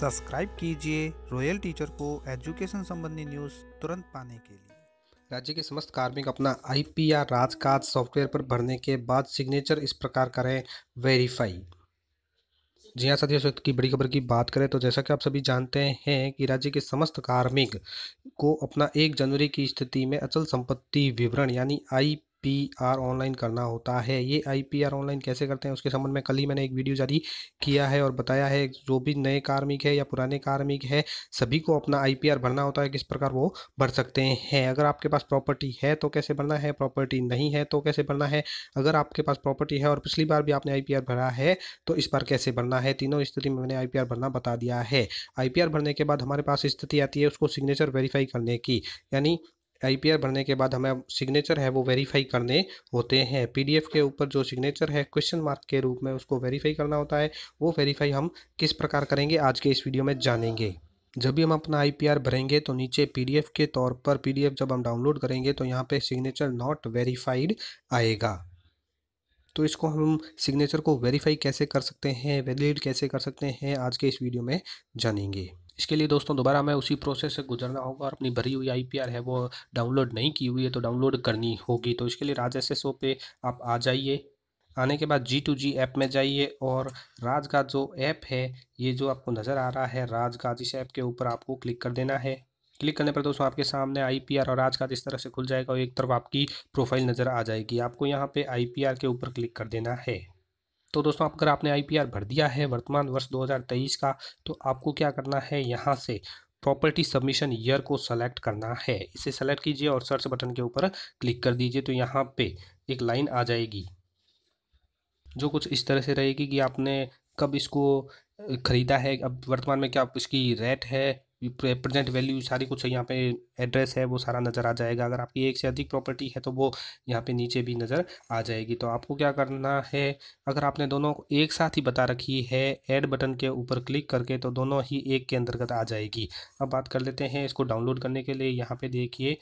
subscribe कीजिए royal teacher को education संबंधी न्यूज़ तुरंत पाने के लिए राज्य के समस्त कार्मिक अपना आईपी या राजकाज सॉफ्टवेयर पर भरने के बाद सिग्नेचर इस प्रकार करें वेरीफाई जी हाँ साथियों की बड़ी खबर की बात करें तो जैसा कि आप सभी जानते हैं कि राज्य के समस्त कार्मिक को अपना एक जनवरी की स्थिति में अचल संपत्ति विवरण यानी आई पी आर ऑनलाइन करना होता है ये आई पी आर ऑनलाइन कैसे करते हैं उसके संबंध में कल ही मैंने एक वीडियो जारी किया है और बताया है जो भी नए कार्मिक है या पुराने कार्मिक है सभी को अपना आई पी आर भरना होता है किस प्रकार वो भर सकते हैं अगर आपके पास प्रॉपर्टी है तो कैसे भरना है प्रॉपर्टी नहीं है तो कैसे भरना है अगर आपके पास प्रॉपर्टी है और पिछली बार भी आपने आई पी आर भरा है तो इस बार कैसे भरना है तीनों स्थिति में मैंने आई पी आर भरना बता दिया है आई पी आर भरने के बाद हमारे पास स्थिति आती है उसको सिग्नेचर वेरीफाई करने की यानी आईपीआर भरने के बाद हमें सिग्नेचर है वो वेरीफाई करने होते हैं पीडीएफ के ऊपर जो सिग्नेचर है क्वेश्चन मार्क के रूप में उसको वेरीफाई करना होता है वो वेरीफाई हम किस प्रकार करेंगे आज के इस वीडियो में जानेंगे जब भी हम अपना आईपीआर भरेंगे तो नीचे पीडीएफ के तौर पर पीडीएफ जब हम डाउनलोड करेंगे तो यहाँ पर सिग्नेचर नॉट वेरीफाइड आएगा तो इसको हम सिग्नेचर को वेरीफाई कैसे कर सकते हैं वैलिड कैसे कर सकते हैं आज के इस वीडियो में जानेंगे इसके लिए दोस्तों दोबारा हमें उसी प्रोसेस से गुजरना होगा और अपनी भरी हुई आईपीआर है वो डाउनलोड नहीं की हुई है तो डाउनलोड करनी होगी तो इसके लिए राज एस पे आप आ जाइए आने के बाद जी टू जी ऐप में जाइए और राज का जो ऐप है ये जो आपको नज़र आ रहा है राज का इस ऐप के ऊपर आपको क्लिक कर देना है क्लिक करने पर दोस्तों आपके सामने आईपीआर और आज का इस तरह से खुल जाएगा और एक तरफ आपकी प्रोफाइल नज़र आ जाएगी आपको यहाँ पे आईपीआर के ऊपर क्लिक कर देना है तो दोस्तों अगर आपने आई भर दिया है वर्तमान वर्ष 2023 का तो आपको क्या करना है यहाँ से प्रॉपर्टी सबमिशन ईयर को सेलेक्ट करना है इसे सेलेक्ट कीजिए और सर्च बटन के ऊपर क्लिक कर दीजिए तो यहाँ पे एक लाइन आ जाएगी जो कुछ इस तरह से रहेगी कि आपने कब इसको ख़रीदा है अब वर्तमान में क्या इसकी रेट है प्रेजेंट वैल्यू सारी कुछ यहाँ पे एड्रेस है वो सारा नज़र आ जाएगा अगर आपकी एक से अधिक प्रॉपर्टी है तो वो यहाँ पे नीचे भी नज़र आ जाएगी तो आपको क्या करना है अगर आपने दोनों को एक साथ ही बता रखी है ऐड बटन के ऊपर क्लिक करके तो दोनों ही एक के अंतर्गत आ जाएगी अब बात कर लेते हैं इसको डाउनलोड करने के लिए यहाँ पर देखिए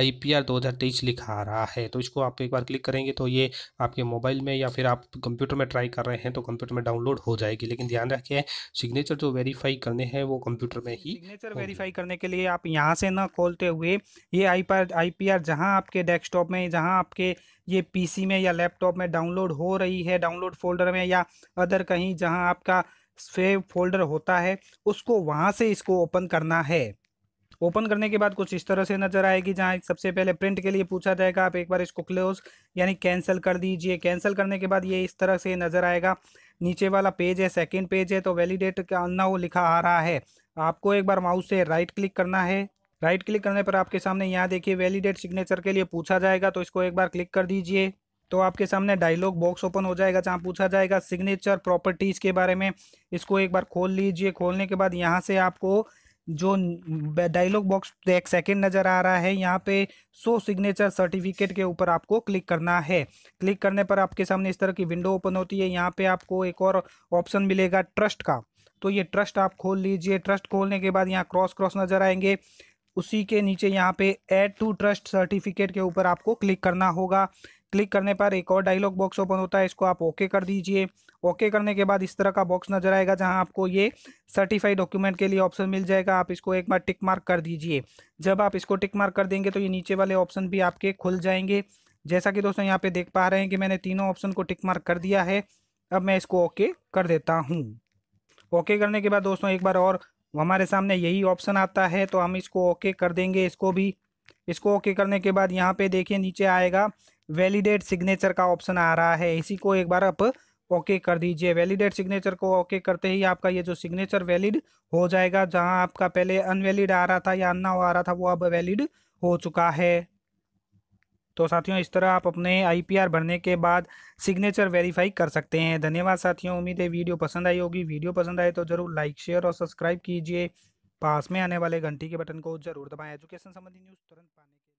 आईपीआर 2023 लिखा आ रहा है तो इसको आप एक बार क्लिक करेंगे तो ये आपके मोबाइल में या फिर आप कंप्यूटर में ट्राई कर रहे हैं तो कंप्यूटर में डाउनलोड हो जाएगी लेकिन ध्यान रखें सिग्नेचर जो वेरीफाई करने हैं वो कंप्यूटर में ही सिग्नेचर वेरीफाई करने के लिए आप यहाँ से ना खोलते हुए ये आई पर आई पी आर जहाँ आपके डेस्कटॉप में जहाँ आपके ये पी में या लैपटॉप में डाउनलोड हो रही है डाउनलोड फोल्डर में या अदर कहीं जहाँ आपका सेव फोल्डर होता है उसको वहाँ से इसको ओपन करना है ओपन करने के बाद कुछ इस तरह से नजर आएगी जहाँ सबसे पहले प्रिंट के लिए पूछा जाएगा आप एक बार इसको क्लोज यानी कैंसिल कर दीजिए कैंसिल करने के बाद ये इस तरह से नजर आएगा नीचे वाला पेज है सेकेंड पेज है तो वैलिडेट ना वो लिखा आ रहा है आपको एक बार माउस से राइट क्लिक करना है राइट क्लिक करने पर आपके सामने यहाँ देखिए वैलिडेट सिग्नेचर के लिए पूछा जाएगा तो इसको एक बार क्लिक कर दीजिए तो आपके सामने डायलॉग बॉक्स ओपन हो जाएगा जहाँ पूछा जाएगा सिग्नेचर प्रॉपर्टीज़ के बारे में इसको एक बार खोल लीजिए खोलने के बाद यहाँ से आपको जो डायलॉग बॉक्स एक सेकेंड नज़र आ रहा है यहाँ पे सो सिग्नेचर सर्टिफिकेट के ऊपर आपको क्लिक करना है क्लिक करने पर आपके सामने इस तरह की विंडो ओपन होती है यहाँ पे आपको एक और ऑप्शन मिलेगा ट्रस्ट का तो ये ट्रस्ट आप खोल लीजिए ट्रस्ट खोलने के बाद यहाँ क्रॉस क्रॉस नज़र आएंगे उसी के नीचे यहाँ पे ऐड टू ट्रस्ट सर्टिफिकेट के ऊपर आपको क्लिक करना होगा क्लिक करने पर एक और डायलॉग बॉक्स ओपन होता है इसको आप ओके कर दीजिए ओके करने के बाद इस तरह का बॉक्स नजर आएगा जहां आपको ये सर्टिफाइड डॉक्यूमेंट के लिए ऑप्शन मिल जाएगा आप इसको एक बार टिक मार्क कर दीजिए जब आप इसको टिक मार्क कर देंगे तो ये नीचे वाले ऑप्शन भी आपके खुल जाएंगे जैसा कि दोस्तों यहाँ पे देख पा रहे हैं कि मैंने तीनों ऑप्शन को टिक मार्क कर दिया है अब मैं इसको ओके कर देता हूँ ओके करने के बाद दोस्तों एक बार और हमारे सामने यही ऑप्शन आता है तो हम इसको ओके कर देंगे इसको भी इसको ओके करने के बाद यहाँ पे देखिए नीचे आएगा वैलिडेट सिग्नेचर का ऑप्शन आ रहा है इसी को एक बार आप ओके कर दीजिए वैलिडेट सिग्नेचर को ओके करते ही आपका ये जो सिग्नेचर वैलिड हो जाएगा जहाँ आपका पहले अनवैलिड आ रहा था या अन्ना आ रहा था वो अब वैलिड हो चुका है तो साथियों इस तरह आप अपने आईपीआर भरने के बाद सिग्नेचर वेरीफाई कर सकते हैं धन्यवाद साथियों उम्मीद है वीडियो पसंद आई होगी वीडियो पसंद आए तो ज़रूर लाइक शेयर और सब्सक्राइब कीजिए पास में आने वाले घंटी के बटन को जरूर दबाएं एजुकेशन संबंधी न्यूज़ तुरंत पाने के